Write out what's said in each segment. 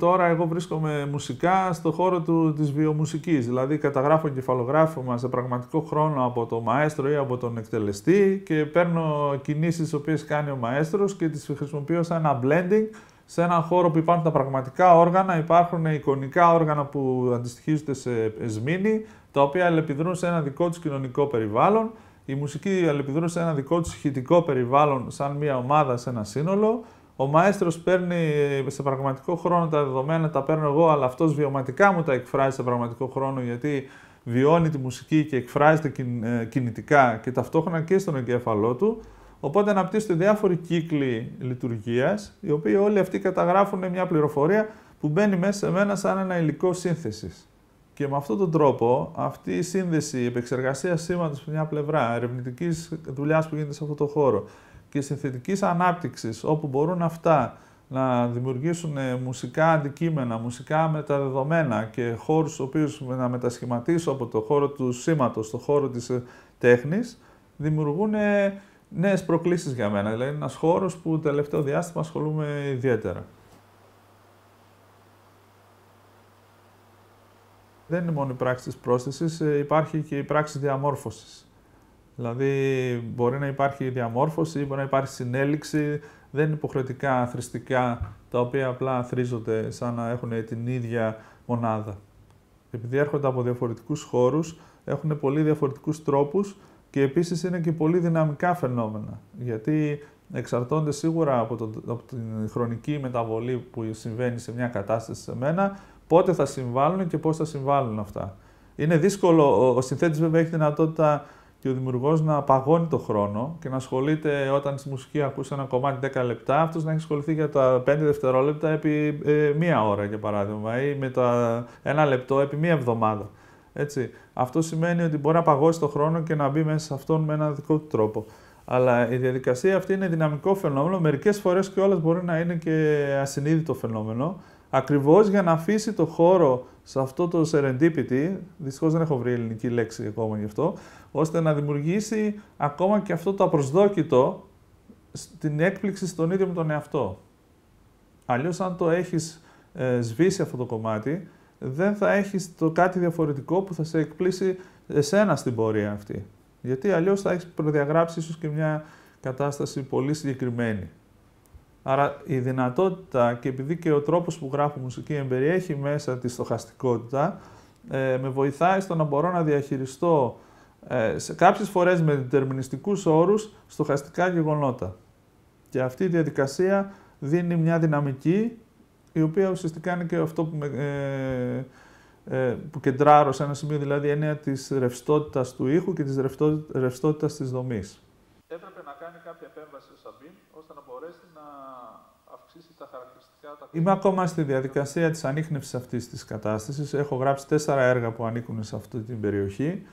Τώρα εγώ βρίσκομαι μουσικά στο χώρο του, της βιομουσικής, δηλαδή καταγράφω κεφαλογράφωμα σε πραγματικό χρόνο από το μαέστρο ή από τον εκτελεστή και παίρνω κινήσεις τις οποίες κάνει ο μαέστρος και τις χρησιμοποιώ σαν ένα blending σε έναν χώρο που υπάρχουν τα πραγματικά όργανα, υπάρχουν εικονικά όργανα που αντιστοιχίζονται σε εσμήνη, τα οποία αλληλεπιδρούν σε ένα δικό τους κοινωνικό περιβάλλον, η μουσική αλληλεπιδρούν σε ένα δικό τους ηχητικό περιβάλλον σαν μια ομάδα, σε ένα σύνολο, ο μαέστρος παίρνει σε πραγματικό χρόνο τα δεδομένα, τα παίρνω εγώ, αλλά αυτός βιωματικά μου τα εκφράζει σε πραγματικό χρόνο, γιατί βιώνει τη μουσική και εκφράζεται ε, κινητικά και ταυτόχρονα και στον εγκέφαλό του. Οπότε αναπτύσσονται διάφοροι κύκλοι λειτουργίας, οι οποίοι όλοι αυτοί καταγράφουν μια πληροφορία που μπαίνει μέσα σε μένα σαν ένα υλικό σύνθεσης. Και με αυτόν τον τρόπο, αυτή η σύνδεση η επεξεργασία σήματος από μια πλευρά, ερευνητικής δουλειάς που γίνεται σε αυτό το χώρο, και συνθετικής ανάπτυξης, όπου μπορούν αυτά να δημιουργήσουν ε, μουσικά αντικείμενα, μουσικά μεταδεδομένα και χώρους οποίους να μετασχηματίσω από το χώρο του σήματος, στο χώρο της ε, τέχνης, δημιουργούν ε, νέες προκλήσεις για μένα. Δηλαδή είναι ένας χώρος που τελευταίο διάστημα ασχολούμαι ιδιαίτερα. Δεν είναι μόνο η πράξη της πρόσθεσης, υπάρχει και η πράξη διαμόρφωσης. Δηλαδή μπορεί να υπάρχει διαμόρφωση, μπορεί να υπάρχει συνέλιξη, δεν είναι υποχρεωτικά θρηστικά τα οποία απλά θρίζονται σαν να έχουν την ίδια μονάδα. Επειδή έρχονται από διαφορετικούς χώρους, έχουν πολύ διαφορετικούς τρόπους και επίσης είναι και πολύ δυναμικά φαινόμενα. Γιατί εξαρτώνται σίγουρα από, το, την χρονική μεταβολή που συμβαίνει σε μια κατάσταση σε μένα, πότε θα συμβάλλουν και πώς θα συμβάλλουν αυτά. Είναι δύσκολο, ο, ο συνθέτης βέβαια έχει δυνατότητα και ο δημιουργός να απαγώνει το χρόνο και να ασχολείται όταν στη μουσική ακούσει ένα κομμάτι 10 λεπτά, αυτός να έχει ασχοληθεί για τα 5 δευτερόλεπτα επί ε, μία ώρα, για παράδειγμα, ή με το ένα λεπτό επί μία εβδομάδα. Έτσι. Αυτό σημαίνει ότι μπορεί να παγώσει το χρόνο και να μπει μέσα σε αυτόν με έναν δικό του τρόπο. Αλλά η διαδικασία αυτή είναι δυναμικό φαινόμενο. Μερικές φορές κιόλα μπορεί να είναι και ασυνείδητο φαινόμενο. Ακριβώς για να αφήσει το χώρο σε αυτό το serendipity, δυστυχώς δεν έχω βρει ελληνική λέξη ακόμα γι' αυτό, ώστε να δημιουργήσει ακόμα και αυτό το απροσδόκητο στην έκπληξη στον ίδιο με τον εαυτό. Αλλιώς αν το έχεις ε, σβήσει αυτό το κομμάτι, δεν θα έχεις το κάτι διαφορετικό που θα σε εκπλήσει εσένα στην πορεία αυτή. Γιατί αλλιώς θα έχεις προδιαγράψει ίσως και μια κατάσταση πολύ συγκεκριμένη. Άρα η δυνατότητα και επειδή και ο τρόπος που γράφω μουσική εμπεριέχει μέσα τη στοχαστικότητα, ε, με βοηθάει στο να μπορώ να διαχειριστώ ε, σε κάποιες φορές με διτερμινιστικούς όρους στοχαστικά γεγονότα. Και αυτή η διαδικασία δίνει μια δυναμική η οποία ουσιαστικά είναι και αυτό που, με, ε, ε, κεντράρω σε ένα σημείο, δηλαδή έννοια της ρευστότητας του ήχου και της ρευστότητας της δομής να κάνει κάποια επέμβαση στο Σαμπίν, ώστε να μπορέσει να αυξήσει τα χαρακτηριστικά. Τα... Είμαι ακόμα στη διαδικασία της ανείχνευσης αυτής της κατάστασης. Έχω γράψει τέσσερα έργα που ανήκουν σε αυτή την περιοχή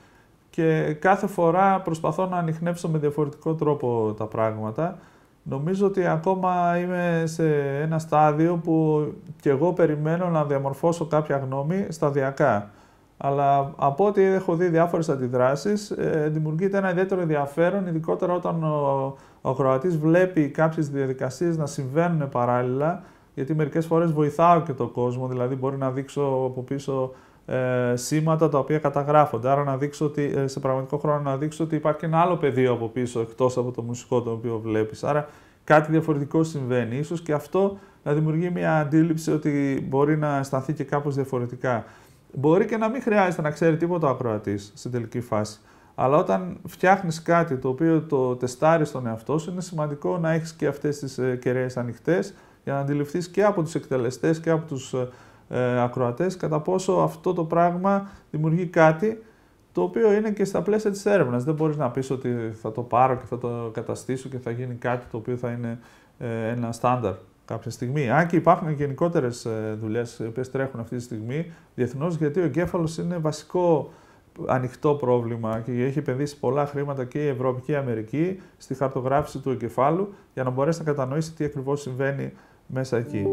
και κάθε φορά προσπαθώ να ανοιχνεύσω με διαφορετικό τρόπο τα πράγματα. Νομίζω ότι ακόμα είμαι σε ένα στάδιο που και εγώ περιμένω να διαμορφώσω κάποια γνώμη σταδιακά. Αλλά από ό,τι έχω δει διάφορες αντιδράσεις, ε, δημιουργείται ένα ιδιαίτερο ενδιαφέρον, ειδικότερα όταν ο, ο βλέπει κάποιες διαδικασίες να συμβαίνουν παράλληλα. Γιατί μερικές φορές βοηθάω και τον κόσμο, δηλαδή μπορεί να δείξω από πίσω ε, σήματα τα οποία καταγράφονται. Άρα να δείξω ότι, ε, σε πραγματικό χρόνο να δείξω ότι υπάρχει και ένα άλλο πεδίο από πίσω εκτός από το μουσικό το οποίο βλέπεις. Άρα κάτι διαφορετικό συμβαίνει. Ίσως και αυτό να δημιουργεί μια αντίληψη ότι μπορεί να αισθανθεί και κάπως διαφορετικά. Μπορεί και να μην χρειάζεται να ξέρει τίποτα ο ακροατής στην τελική φάση. Αλλά όταν φτιάχνεις κάτι το οποίο το τεστάρεις στον εαυτό σου, είναι σημαντικό να έχεις και αυτές τις ε, κεραίες ανοιχτές για να αντιληφθείς και από τους εκτελεστές και από τους ε, ε ακροατές κατά πόσο αυτό το πράγμα δημιουργεί κάτι το οποίο είναι και στα πλαίσια της έρευνας. Δεν μπορείς να πεις ότι θα το πάρω και θα το καταστήσω και θα γίνει κάτι το οποίο θα είναι ε, ένα στάνταρ κάποια στιγμή. Αν και υπάρχουν γενικότερες ε, δουλειές οι οποίες τρέχουν αυτή τη στιγμή διεθνώς, γιατί ο εγκέφαλος είναι βασικό ανοιχτό πρόβλημα και έχει επενδύσει πολλά χρήματα και η Ευρώπη και η Αμερική στη χαρτογράφηση του εγκεφάλου για να μπορέσει να κατανοήσει τι ακριβώς συμβαίνει μέσα εκεί.